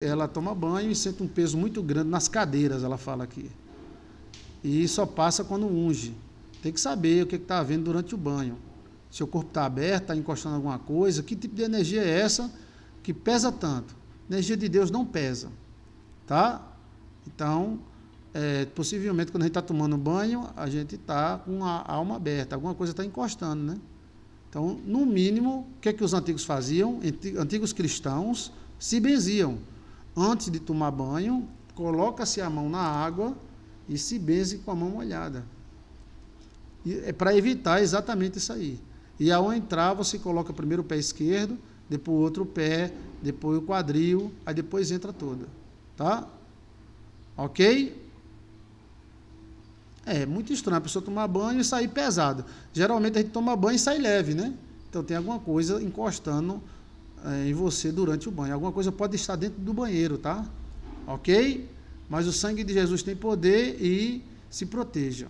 ela toma banho e sente um peso muito grande nas cadeiras, ela fala aqui. E só passa quando unge. Tem que saber o que está havendo durante o banho. Seu corpo está aberto, está encostando alguma coisa. Que tipo de energia é essa que pesa tanto? Energia de Deus não pesa, tá? Então, é, possivelmente quando a gente está tomando banho, a gente está com a alma aberta, alguma coisa está encostando, né? Então, no mínimo, o que é que os antigos faziam? Antigos cristãos se benziam Antes de tomar banho, coloca-se a mão na água e se benze com a mão molhada. E é para evitar exatamente isso aí. E ao entrar, você coloca primeiro o pé esquerdo, depois o outro pé, depois o quadril, aí depois entra toda. Tá? Ok? É muito estranho a pessoa tomar banho e sair pesado. Geralmente a gente toma banho e sai leve, né? Então tem alguma coisa encostando é, em você durante o banho. Alguma coisa pode estar dentro do banheiro, tá? Ok? Mas o sangue de Jesus tem poder e se protejam.